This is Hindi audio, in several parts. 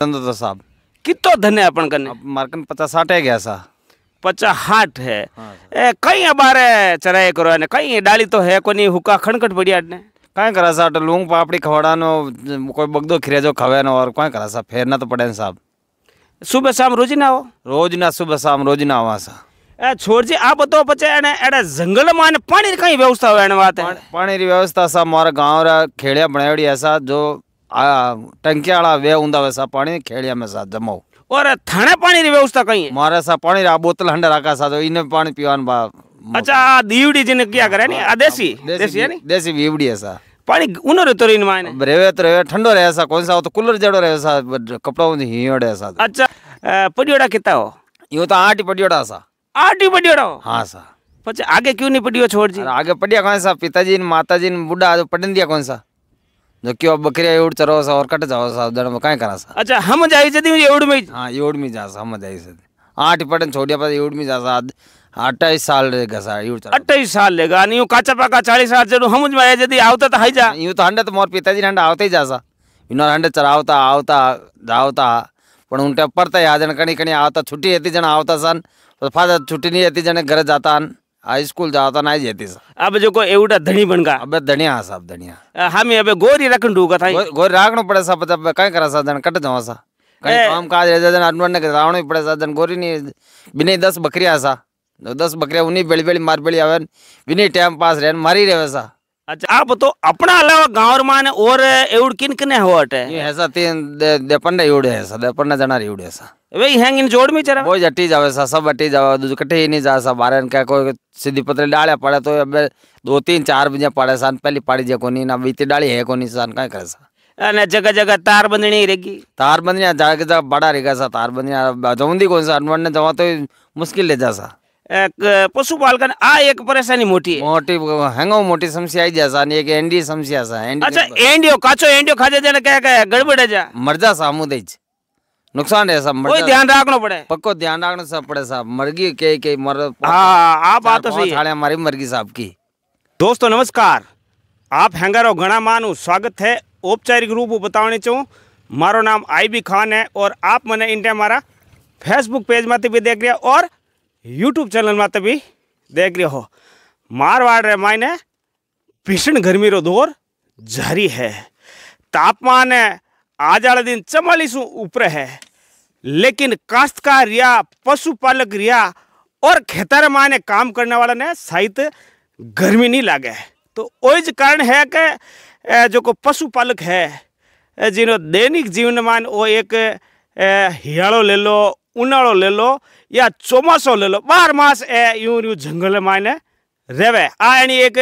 चंद्रधर साहब कितो धने अपन कने मार्कन पचास साठ है गया सा पचास है हाँ कई अबारे चराए करो ने कई डाली तो है कोनी हुका खणकट पड़िया ने कहीं करा सा तो लूंग पापड़ी खवड़ानो कोई बगदो खिरे जो खवे नो और कहीं करा सा फेरना तो पड़े साहब सुबह शाम रोज ना हो रोज ना सुबह शाम रोज ना आवा सा ए छोड़ जी आप तो पचे एने एडे जंगल में पानी की व्यवस्था हो बात है पानी की व्यवस्था सा हमारा गांव रा खेड़िया बनावड़ी ऐसा जो टंकी वे ऊंदा वैसा पानी खेड़िया में साथ जमाओ और थाने पानी री व्यवस्था कई मारे सा पानी रा बोतल हंडा रखा साथ इने पानी पिवान बा अच्छा दीवड़ी जिने किया करे नी देसी देसी है नी देसी वीवड़ी है सा पानी उनो रे तो इन माने रेवे तो रेवे ठंडो रहे सा कौन सा तो कूलर जड़ो रहे सा कपड़ा उन हियोड़े सा अच्छा पडियोड़ा कितना हो यो तो आठ पडियोड़ा सा आठ पडियोड़ा हां सा पछ आगे क्यों नहीं पडियो छोड़ जी आगे पडिया कौन सा पिताजी ने माताजी ने बुड्ढा पटन दिया कौन सा जो कि बकरिया एवड चरो और कट जाओ सा में कहीं करा सा अच्छा हम जाई जदी एवड में हां एवड में जा हम जाई से आठ पटन छोड़िया पर एवड में जा सा अट्ठाईस साल रहेगा सा एवड चरो अट्ठाईस साल लेगा नहीं काचा पाका 40 साल जरो हम में आए जदी आवता तो हाई जा यूं तो हंडे तो मोर पिताजी हंडे आवते ही जा सा इनो हंडे चरावता आवता जावता पण उनटे परता आजन कणी कणी आवता छुट्टी येती जण आवता सन फादर छुट्टी नहीं येती जण घर जाता હાઈસ્કૂલ જવાતા ના જતી સર આ બધું કોઈ એવડા ધણી બનગા અબે ધણિયા સાબ ધણિયા હામી હવે ગોરી રાખણ ડૂકા થાય ગોરી રાખણ પડે સા પછી કઈ કરા સા ધણ કટ જવા સા કઈ કામ કાજ રહે જન અડવણ ને રાવણ પડે સા ધણ ગોરી ની બિને 10 બકરીયા સા 10 બકરીયા ઉની બેળી બેળી માર બેળી આવે બિને ટાઈમ પાસ રહે મારી રહેવે સા अच्छा आप तो अपना अलावा गाँव मान और एवड किन किने हो अटे ऐसा तीन दे, दे एवड ऐसा दे जना एवड ऐसा वही हैंग इन जोड़ में चरा वो जट्टी जावे सा सब अटी जावे दूज कटे ही नहीं जा सा बारे इनका कोई सीधी पत्र डाले पड़े तो अब दो तीन चार बजे पड़े सान पहली पड़ी जे कोनी ना बीती डाली है कोनी सान का करे सा अने जगह जगह तार बंधनी રેગી तार बंधनी જગા જગા बड़ा રેગા सा तार बंधनी જવું દી सा अनवन ने ને तो मुश्किल ले जा सा પશુપાલકન આ એક પરેશાની મોટી મોટી હંગો મોટી સમસ્યા આવી જશે ને એક એંડી સમસ્યા છે એંડી અચ્છા એંડીઓ કાચો એંડીઓ ખાજે જેને કહે કે ગડબડે જા મરજા સામુદે જ નુકસાન રહે સાહેબ કોઈ ધ્યાન રાખનો પડે પક્કો ધ્યાન રાખનો સાહેબ પડે સાહેબ મરગી કે કે મર હા આ બાત તો સહી હાલે हमारी મરગી સાહેબ કી दोस्तों नमस्कार आप हैंगर और घना मानू स्वागत है औपचारिक रूप बताने चाहूँ मारो नाम आई बी खान है और आप मैंने इंडिया हमारा फेसबुक पेज में भी देख रहे हैं और यूट्यूब चैनल में तभी देख रहे हो मारवाड़ रे मायने भीषण गर्मी रो दौर जारी है तापमान आज वाला दिन चमालीस ऊपर है लेकिन काश्तकार या पशुपालक रिया और खेतर मायने काम करने वाला ने साहित गर्मी नहीं लागे तो ओज कारण है कि जो को पशुपालक है जिन्हों दैनिक जीवन मान वो एक हियाड़ो ले लो ઉનાળો ले लो या चौमासो ले लो बार मास ए यूं यूं જંગલ માં એને રહેવે આ એની એક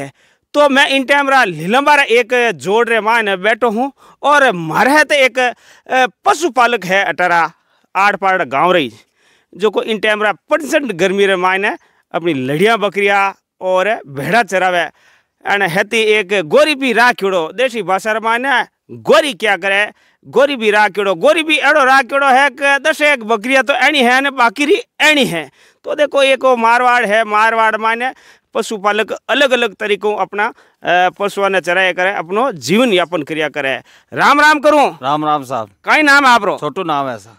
है तो मैं इन टाइम रहा लीलम्बारा एक जोड़ रे माँ बैठो हूँ और मारे है तो एक पशुपालक है अटारा आठ पाड़ गाँव रही जो को इन टाइम रहा प्रचंड गर्मी रे माँ ने अपनी लड़िया बकरिया और भेड़ा चरावे एंड हैती एक गोरी भी राखिड़ो देसी भाषा रे माँ ने गोरी क्या करे ગોરીબી રાખેડો ગોરીબી એડો રાખેડો હે दस एक बकरिया तो એણી है ने બાકીરી એણી है तो देखो एक वो मारवाड़ है मारवाड़ माने पशुपालक अलग अलग तरीकों अपना पशुओं ने चराया करे अपनो जीवन यापन क्रिया करे राम राम करूँ राम राम साहब कई नाम है आपरो छोटू नाम है सा?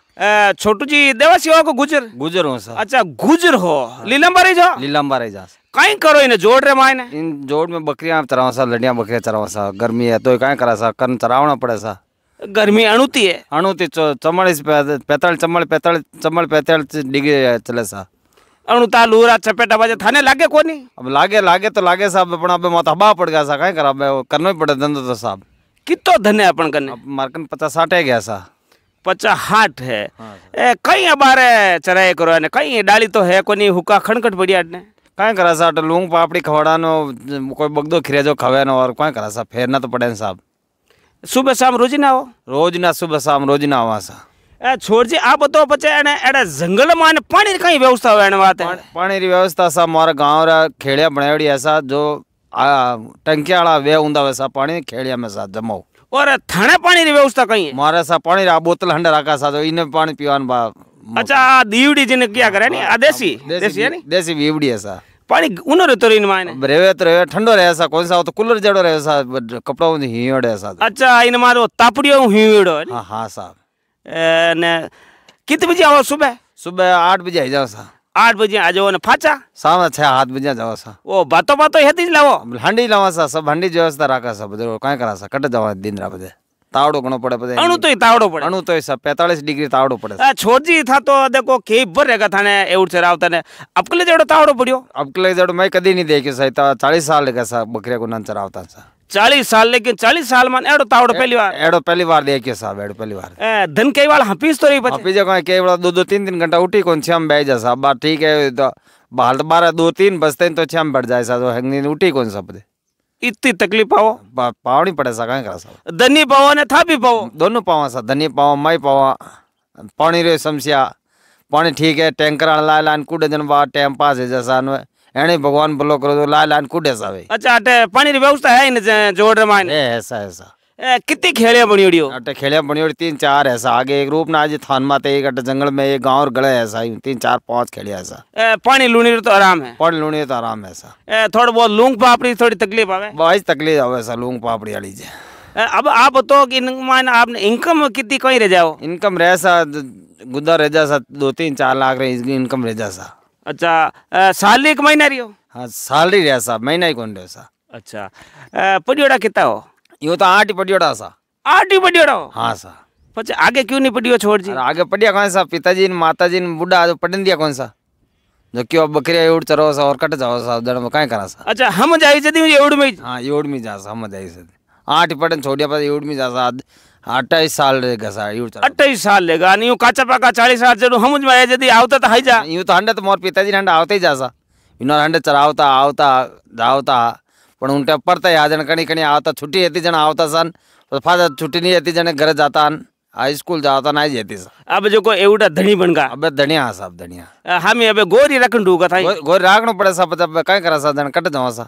छोटू जी देवासी हो को गुजर गुजर हो सर अच्छा गुजर हो लीलम्बारी जा लीलम्बारी जा कहीं करो इन्हें जोड़ रहे मायने इन जोड़ में बकरियां चरावा सा लड़ियां बकरियां चरावा सा गर्मी है तो कहीं करा सा कन चरावना पड़े सा गर्मी अणुती है अणुती चमड़ी पैतालीस चमड़ी पैतालीस चमड़ी पैतालीस डिग्री चले सा अणुता लूरा चपेटा बजे थाने लागे कोनी अब लागे लागे तो लागे साहब अपना अब मत हबा पड़ गया सा कहीं करा करना ही पड़े धंधो तो साहब कितो धने अपन करने मार्कन पचास साठ है गया सा पचास हाट है ए कहीं अबारे चराए करो ने कहीं डाली तो है कोनी हुका खणकट पड़ी ने कहीं करा सा लूंग पापड़ी खवाड़ा नो कोई बगदो खिरे जो खवे नो और कहीं करा सा फेरना तो पड़े साहब सुबह शाम रोज ना हो रोज ना सुबह शाम रोज ना हुआ सा ए छोड़ जी आप बताओ बच्चे एने एडे जंगल में ने पानी की कहीं व्यवस्था हो एने बात है पानी की व्यवस्था सा हमारा गांव रा खेड़िया बनावड़ी ऐसा जो टंकी वाला वे हुंदा वैसा पानी खेड़िया में सा जमाओ और थाने पानी की व्यवस्था कहीं है मारे सा पानी रा बोतल हंडा रखा सा तो इने पानी पीवान बा अच्छा दीवड़ी जिने क्या हाँ, करे नी आ हाँ, देसी देसी है नी देसी बीवड़ी है सा पानी उनो ठंडो रहे सा कौन सा तो कूलर जड़ो रहे सा कपड़ा उन सा अच्छा इन मारो तापड़ियो हियोड़ो हां हां साहब कितने बजे आओ सुबह सुबह आठ बजे आ जाओ सा आठ बजे आ जाओ फाचा शाम छह हाथ बजे जाओ सा ओ बातो बातो हेती लावो हांडी लावा सा सब हांडी जो व्यवस्था राखा सा बदरो करा सा कट जावा दिन रात तावड़ो घणो पड़े पड़े अणु तो ही तावड़ो पड़े अणु तो ही सब 45 डिग्री तावड़ो पड़े आ छोड़ जी था तो देखो के भर रहेगा थाने एउट से रावत ने अबकले जड़ो तावड़ो पड़ियो अबकले जड़ो मैं कदी नहीं देखियो सही ता 40 साल लगा सा बकरे को नन चरावता सा चालीस साल लेकिन चालीस साल मान एडो तावड़ो पहली बार एडो पहली बार देखियो साहब एडो पहली बार धन कई बार हफीस तो रही हफीस जगह के बार दो दो तीन तीन घंटा उठी कौन श्याम बह जा साहब ठीक है तो बारह दो तीन बजते तो श्याम बढ़ जाए साहब तो हंगनी उठी कौन सब इतनी तकलीफ पाओ पाव नहीं पड़े सका करा साहब धनी पावा ने था भी पाओ दोनों पावा सा धनी पावा माई पावा पानी रे समस्या पानी ठीक है टैंकर लाए लाइन कूड़े जन बार टाइम पास है जैसा एने भगवान बोलो करो तो लाए लाइन कूड़े सावे अच्छा पानी री व्यवस्था है जोड़ रहा है ऐसा ऐसा कितनी खेलिया बनी उड़ी हो अटे खेलिया बनी उड़ी तीन चार ऐसा आगे एक रूप ना आज थान माते एक अटे जंगल में एक गांव और गले ऐसा ही तीन चार पांच खेलिया ऐसा पानी लूनी तो आराम है पानी लूनी तो आराम है ऐसा थोड़ा बहुत लूंग पापड़ी थोड़ी तकलीफ आवे भाई तकलीफ आवे ऐसा लूंग पापड़ी वाली जी अब आप तो कि मान आपने इनकम कितनी कहीं रह जाओ इनकम रह सा गुद्दा रह जा सा दो तीन चार लाख रही इनकम रह जा सा अच्छा साल एक महीना रही हो हाँ सालरी रह सा महीना ही कौन रह सा अच्छा परियोड़ा कितना हो यो तो आठ ही पढ़ियोड़ा सा आठ ही पढ़ियोड़ा हाँ सा पचे आगे क्यों नहीं पढ़ियो छोड़ जी आगे पढ़िया कौन सा पिताजी ने माताजी जी ने बुढ़ा जो पढ़ने दिया कौन सा जो क्यों अब बकरिया उड़ चरो सा और कट जाओ सा जड़ में कहीं करा सा अच्छा हम जाइए जब ये उड़ में हाँ ये उड़ में जा सा हम जाइए से आठ ही पढ़न छोड़िया पर ये उड़ में जा सा अट्ठाईस साल लेगा सा यूं अट्ठाईस साल लेगा नहीं काचा पाका चालीस साल जरूर हम में जदी आवता तो हाई जा यूँ तो हंडे तो मोर पिताजी हंडे आवते ही जा सा इन्होंने हंडे चरावता आवता जावता पण उंटा परता ह्या जण कणी कणी आवता छुट्टी येते जण आवता सन तो फादा छुट्टी नाही येते जण घर जाता हाई स्कूल जाता ना जेती सर अब जो को एवडा धणी बन का अब धणिया साहब धणिया हम अब गोरी रखन डू था गोरी राखनो पड़े सब पता काय करा सा जण कट जावा सा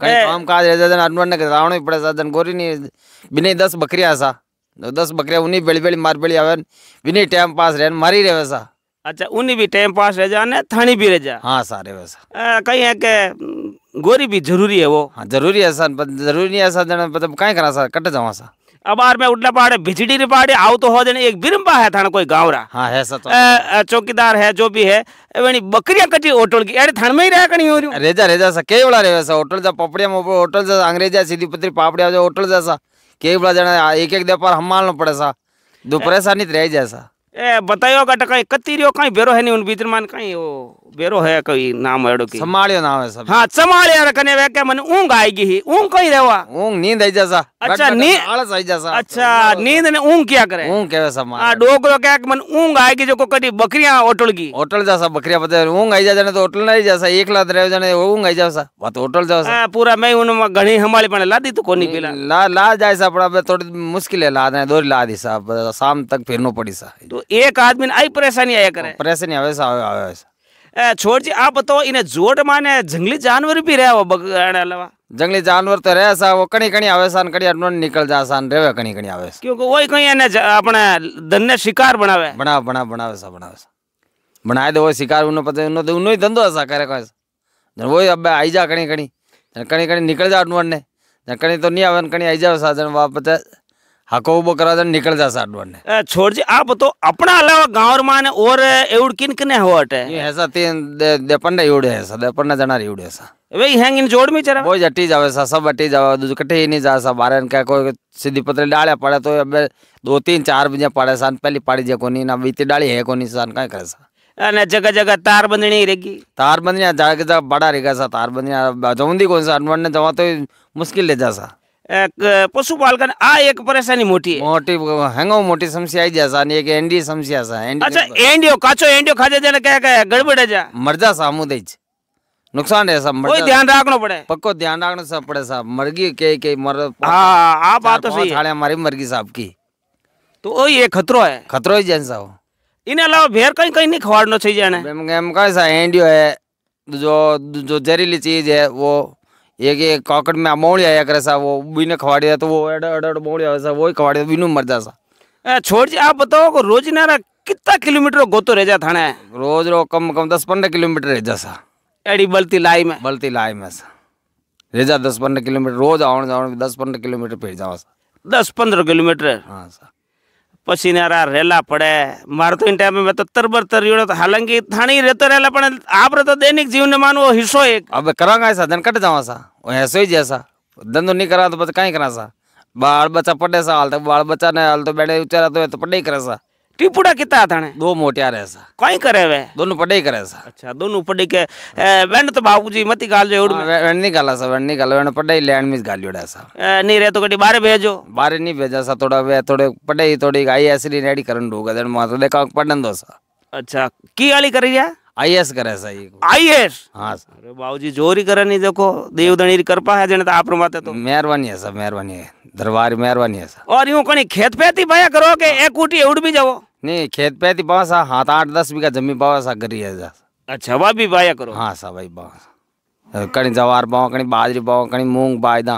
कहीं काम काज रह जन अनवन ने रावण ही पड़े सा जन गोरी ने बिने 10 बकरिया सा दस बकरिया उन्हीं बेली बेली मार बेली आवे बिने टाइम पास रहन मारी रहे सा अच्छा उन्हीं भी टाइम पास रह जाने थानी भी रह जा हाँ सारे वैसा कहीं है के गोरी भी जरूरी है वो हाँ जरूरी है सर जरूरी नहीं है सर जन मतलब कहीं करा सर कट जाऊँ सर अब आर में उठला पहाड़े भिजड़ी रे पहाड़े आओ तो हो जाने एक बिरम्बा है थाना कोई गाँव रहा हाँ है सर तो चौकीदार है जो भी है वनी बकरियां कटी होटल की अरे थान में ही रहा कहीं हो रही रेजा रेजा सर कई बड़ा रेजा सा होटल जा पपड़िया होटल जा अंग्रेजा सीधी पत्री पापड़िया होटल जैसा कई बड़ा जाना एक एक पर हम मालना पड़े सा दो परेशानी रह जाए सा ए बतायो का टका कती रियो काई बेरो है नी उन बीतर मान काई ओ बेरो है कोई नाम अड़ो की संभालियो नाम है सब हां संभालियो कने वे के मने ऊंग आएगी ही ऊंग कई रेवा ऊंग नींद आई जासा अच्छा नींद आलस आई जासा अच्छा नींद ने ऊंग क्या करे ऊंग केवे सब हां डोकरो के मने ऊंग आएगी जो को कदी बकरियां की ओटल जासा बकरियां बते ऊंग आई जा जाने तो ओटल नहीं जासा एकला रेव रह जाने ऊंग आई जैसा बात तो ओटल हां पूरा मैं उन में घणी हमारी पण लादी तो कोनी पेला ला ला जाए सा पड़ा थोड़ी मुश्किल है लादने दोरी लादी सा शाम तक फिरनो पड़ी सा तो એક આદમીને આઈ પરેશાની આયા કરે પરેશાની આવે આવે આવે છે છોડ જી આપ તો એને જોડ માને જંગલી જાનવર ભી રહેવો બગાડે લવા જંગલી જાનવર તો રહે છે વો કણી કણી આવે છે ને કડી નો નીકળ જા છે ને રહેવે કણી કણી આવે છે ક્યોંકિ ઓય કઈ એને આપણે ધનને શિકાર બનાવે બનાવ બનાવ બનાવે છે બનાવે છે બનાવી દેવો શિકાર ઉનો પતે ઉનો ઉનો ધંધો હશે કરે કોઈ ઓય અબે આઈ જા કણી કણી કણી કણી નીકળ જા અડવણ ને કણી તો નહીં આવે ને કણી આઈ જાવ સાજન બાપ પતે हकोबो करा निकल जा साडवन ने छोड़ जी आप तो अपना अलावा गांव और माने और एउड किन किने होट है ये हैसा तीन दे, दे पंडे एवड है ऐसा दे पंडे जना एवड है ऐसा वे हैंग इन जोड़ में चरा वो जटी जावे सा सब अटी जावे दु कटे ही नहीं जा सा बारे का कोई सीधी पत्र डाले पड़े तो अब दो तीन चार बजे पड़े सान पहली पाड़ी जे कोनी ना बीती डाली है कोनी सान का करे सा અને जगह जगह तार बंधनी रेगी तार बंधनी જગા જગા बड़ा रेगा सा तार बंधनी જવું कोन सा अनवन ने ને तो मुश्किल ले जा सा पशुपालन आ एक परेशानी मोटी मोटी हंगो मोटी समस्या आई जासा नी एक एंडी समस्या सा एंडी अच्छा एंडियो काचो एंडियो खाजे देना क्या क्या गड़बड़ जा मर जा सा मुदेज नुकसान है सब कोई ध्यान रखना पड़े पक्को ध्यान रखना सब पड़े साहब मरगी के के मर हां आप बात तो सही खाले हमारी मरगी साहब की तो ओ ये खतरो है खतरो ही जान साहब इने अलावा भेर कहीं कहीं नहीं खवाड़नो चाहिए जाने हम कैसा एंडियो है जो जो जहरीली चीज है वो एक एक काकड़ में मोड़ आया करे सा वो બીને ખવાડી દે તો अड़ अड़ એડ એડ મોળી वो ही खवाड़ी तो ખવાડી मर जा सा સાહેબ छोड़ जी आप बताओ को रोज रोजनारा कितना किलोमीटर गो तो रह जा थाने रोज रो कम कम दस पंद्रह किलोमीटर रह जा सा एडी बलती लाई में बलती लाई में सा रह जा दस पंद्रह किलोमीटर रोज आवन जावन दस पंद्रह किलोमीटर पे जावा सा दस पंद्रह किलोमीटर हाँ सा પસીનારા રહેલા પડે મારે તો એ ટાઈમે મેં તો તરબર તરડ્યો હાલાંકि થાણી રહેતો રહેલા પણ આપણે તો દૈનિક જીવને માનવો હિસ્સો એક હવે કરાંગા સા ધન કટ જાવા સા ऐसे ही जैसा धंधो नहीं करा तो बस कहीं करा सा बाल बच्चा पढ़े सा हाल तो बाल बच्चा ने हाल तो बैठे उचारा तो, तो पढ़े ही करा सा टीपुड़ा कितना था ने? दो मोटिया रहे सा कोई करे वे दोनों पढ़े करे सा अच्छा दोनों पढ़े के वैन तो बाबूजी मत ही गाल जो उड़ वैन नहीं गाला सा वैन नहीं गाला वैन पढ़े ही लैंड मिस गालियो डा सा नहीं रहे तो कटी बारे भेजो बारे नहीं भेजा सा थोड़ा वे थोड़े पढ़े ही थोड़ी गाई एस री रेडी करन होगा देन मां देखा पढ़न दो सा अच्छा की वाली कर रिया आई एस करे सा ये आई एस हां सर अरे बाबू जी जोरी करे नहीं देखो देवदनी कृपा है जने तो आप रमाते तो मेहरबानी है सब मेहरबानी है दरबार मेहरबानी है सर और यूं कणी खेत पे थी भाया करो के एक उठी उड़ भी जाओ नहीं खेत पे थी बस हाथ आठ दस बीघा जमी बावा सा करी है जा अच्छा वह भी बाया करो हाँ सा भाई बावा कहीं जवार बावा कहीं बाजरी बावा कहीं मूंग बायदा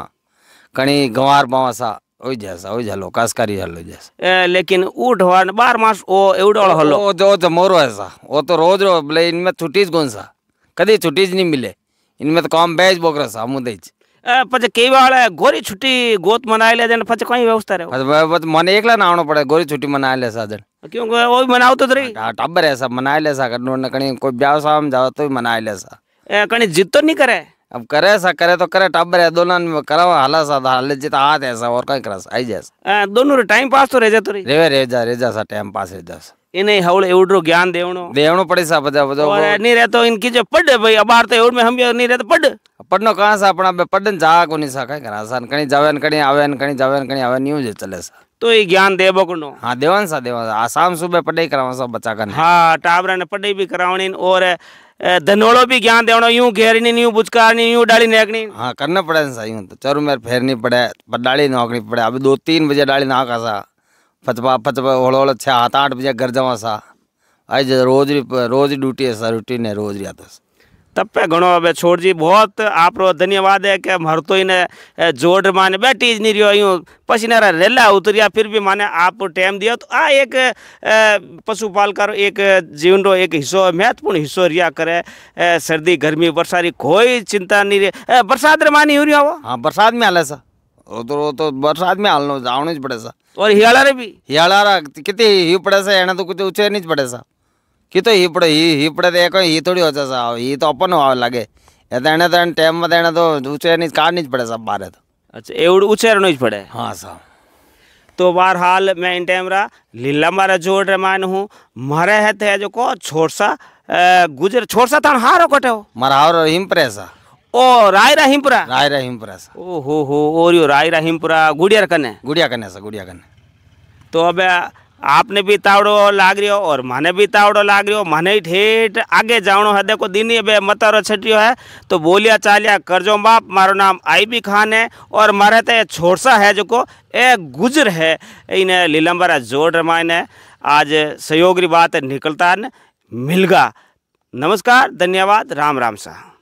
कहीं गंवार बावा सा ओई जैसा ओई झलो कासकारी झलो जैसा लेकिन ऊट हवान बार मास ओ एवडोल हलो ओ जो जमोरो है सा ओ तो रोज रोज बोले इनमें छुट्टीज कौन सा कभी छुट्टीज नहीं मिले इनमें तो काम बेच बोकर सा मुदेज પછી કેવી વાળે ગોરી છુટ્ટી ગોત મનાવી લે પછી કઈ વ્યવસ્થા રહે મને એકલા ના આવણો પડે ગોરી છુટ્ટી મનાવી લે સાજન क्योंकि वो भी मनाओ तो रही हाँ, हाँ, टब्बर है सब मना ले सा कहीं कोई ब्याह साहब जाओ तो भी मना ले सा कहीं जिद तो नहीं करे अब करे सा करे तो करे टब्बर है दोनों कराओ हाला सा हाले जित हाथ ऐसा और कहीं करा सा आई जैसा दोनों टाइम पास तो रह जातो रही रेवे रह जा रह जा सा टाइम पास रह जा इन्हें हवल एवडो ज्ञान देवणो देवणो पड़े सा बजा बजा और नहीं रहतो इनकी जो पढ़ भाई अबार तो एवड में हम भी नहीं रहते पढ़ पढ़ना कहाँ सा अपना बे पढ़न जा कोनी सा कहीं करा सा कहीं जावे न कहीं आवे न कहीं जावे न कहीं आवे न्यूज चले सा तो ये ज्ञान देबो को हाँ देवन सा देवन सा आसाम सुबह पढ़ाई करावा सा बच्चा कने हाँ टाबर ने पढ़ाई भी करावणी और धनोड़ो भी ज्ञान देवनो यूं घेरनी यूं बुचकारनी यूं डाली नेकनी हाँ करना पड़े सा यूं तो चारों मेर फेरनी पड़े पर डाली नौकनी पड़े अभी दो तीन बजे डाली ना का सा पचपा पचपा होलो होड़ो छः आठ आठ बजे घर जावा सा आज रोज रोज ड्यूटी है सर रूटीन है रोज आता तब पे घणो अबे छोड़ जी बहुत आप धन्यवाद है कि मरतो तो इन्हें जोड़ माने बैठी नहीं रही यूँ पसी नारा रेला उतरिया फिर भी माने आप टाइम दिया तो आ एक पशुपाल का एक जीवन रो एक हिस्सो महत्वपूर्ण हिस्सो रिया करे सर्दी गर्मी बरसात री कोई चिंता नहीं रही बरसात रे मानी हो रही वो हाँ बरसात में हाल सा तो वो तो बरसात में हालनो जावने पड़े सा और हियाला रे भी हियाला कितने ही पड़े सा तो कुछ ऊंचे नहीं पड़े सा कि तो हिपड़ो ही हिपड़े देखो तो ही थोड़ी हो जैसा हो ही तो अपन हो लगे ये देने देने टाइम में देने तो ऊँचे नहीं काट नहीं पड़े सब बारे तो अच्छा एवड उचेर नहीं पड़े हाँ साहब तो बार हाल मैं इन टाइम रहा लीला मारा जोड़ रहे मान हूँ मारे है थे तो जो को छोड़ सा गुजर छोड़ सा था हारो कटे हो मारा हारो हिमप्रेसा ओ राय रहीमपुरा राय रहीमपुरा सा ओ हो हो और यो राय रहीमपुरा गुड़िया कने गुड़िया कने सा गुड़िया कने तो अब आपने भी तावड़ो लाग रियो और माने भी तावड़ो लाग रियो मने ठेठ आगे जाणो है देखो दिन ये ही मतर छठियो है तो बोलिया चालिया करजो बाप मारो नाम आई भी खान है और मारे तो छोड़सा है जो को ए गुजर है इन्हें लीलम्बरा जोड़ रमाइन है आज सहयोगी बात निकलता न मिलगा नमस्कार धन्यवाद राम राम साह